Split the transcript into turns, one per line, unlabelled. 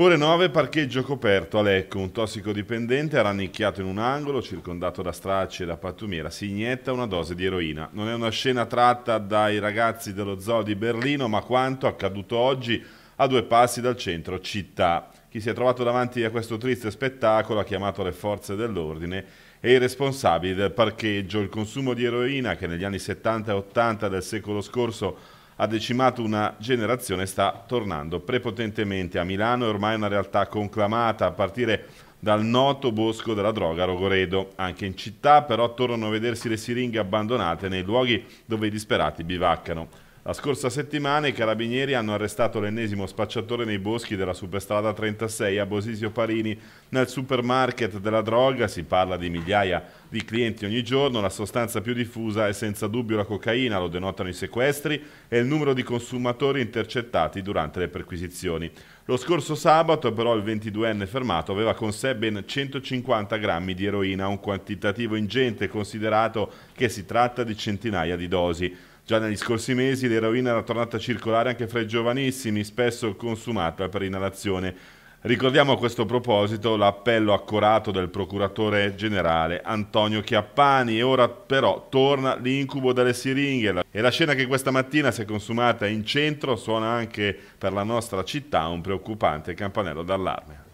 Ore 9, parcheggio coperto a Lecco, un tossicodipendente rannicchiato in un angolo, circondato da stracci e da pattumiera, si inietta una dose di eroina. Non è una scena tratta dai ragazzi dello zoo di Berlino, ma quanto accaduto oggi a due passi dal centro città. Chi si è trovato davanti a questo triste spettacolo ha chiamato le forze dell'ordine e i responsabili del parcheggio. Il consumo di eroina, che negli anni 70 e 80 del secolo scorso ha decimato una generazione sta tornando prepotentemente a Milano, è ormai una realtà conclamata a partire dal noto bosco della droga Rogoredo. Anche in città però tornano a vedersi le siringhe abbandonate nei luoghi dove i disperati bivaccano. La scorsa settimana i carabinieri hanno arrestato l'ennesimo spacciatore nei boschi della superstrada 36 a Bosisio Parini. Nel supermarket della droga si parla di migliaia di clienti ogni giorno, la sostanza più diffusa è senza dubbio la cocaina, lo denotano i sequestri e il numero di consumatori intercettati durante le perquisizioni. Lo scorso sabato però il 22enne fermato aveva con sé ben 150 grammi di eroina, un quantitativo ingente considerato che si tratta di centinaia di dosi. Già negli scorsi mesi l'eroina era tornata a circolare anche fra i giovanissimi, spesso consumata per inalazione. Ricordiamo a questo proposito l'appello accorato del procuratore generale Antonio Chiappani e ora però torna l'incubo delle siringhe e la scena che questa mattina si è consumata in centro suona anche per la nostra città un preoccupante campanello d'allarme.